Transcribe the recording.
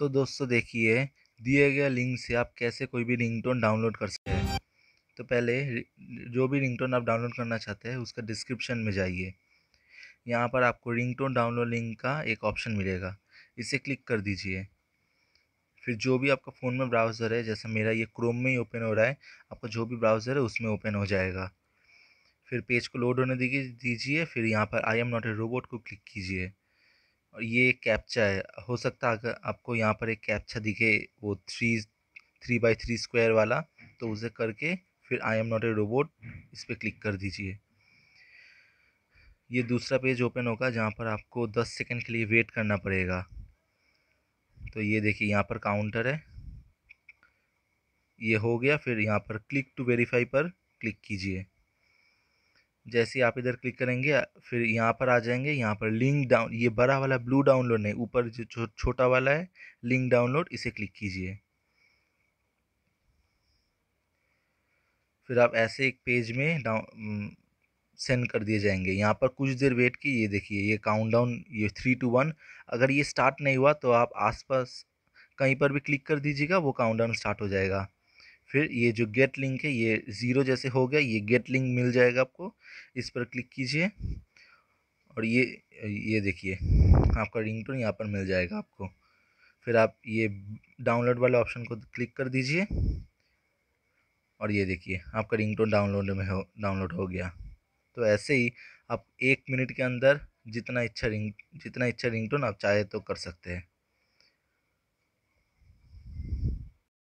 तो दोस्तों देखिए दिए गए लिंक से आप कैसे कोई भी रिंगटोन डाउनलोड कर सकते हैं तो पहले जो भी रिंगटोन आप डाउनलोड करना चाहते हैं उसका डिस्क्रिप्शन में जाइए यहाँ पर आपको रिंगटोन डाउनलोड लिंक का एक ऑप्शन मिलेगा इसे क्लिक कर दीजिए फिर जो भी आपका फ़ोन में ब्राउज़र है जैसा मेरा ये क्रोम में ही ओपन हो रहा है आपका जो भी ब्राउज़र है उसमें ओपन हो जाएगा फिर पेज को लोड होने दीजिए फिर यहाँ पर I am not a robot को क्लिक कीजिए और ये एक कैप्चा है हो सकता है अगर आपको यहाँ पर एक कैप्चा दिखे वो three three by three square वाला तो उसे करके फिर I am not a robot इस पर क्लिक कर दीजिए ये दूसरा पेज ओपन होगा जहाँ पर आपको दस सेकेंड के लिए वेट करना पड़ेगा तो ये देखिए यहाँ पर काउंटर है ये हो गया फिर यहाँ पर क्लिक टू वेरीफाई पर क्लिक कीजिए जैसे ही आप इधर क्लिक करेंगे फिर यहाँ पर आ जाएंगे यहाँ पर लिंक डाउन ये बड़ा वाला ब्लू डाउनलोड नहीं ऊपर जो छो, छोटा वाला है लिंक डाउनलोड इसे क्लिक कीजिए फिर आप ऐसे एक पेज में डाउन सेंड कर दिए जाएंगे यहाँ पर कुछ देर वेट की ये देखिए ये काउंट डाउन ये थ्री टू वन अगर ये स्टार्ट नहीं हुआ तो आप आसपास कहीं पर भी क्लिक कर दीजिएगा वो काउंट डाउन स्टार्ट हो जाएगा फिर ये जो गेट लिंक है ये ज़ीरो जैसे हो गया ये गेट लिंक मिल जाएगा आपको इस पर क्लिक कीजिए और ये ये देखिए आपका रिंग टोन यहाँ पर मिल जाएगा आपको फिर आप ये डाउनलोड वाले ऑप्शन को क्लिक कर दीजिए और ये देखिए आपका रिंग टोन डाउनलोड में हो डाउनलोड हो गया तो ऐसे ही आप एक मिनट के अंदर जितना इच्छा रिंग जितना इच्छा रिंगटोन आप चाहे तो कर सकते हैं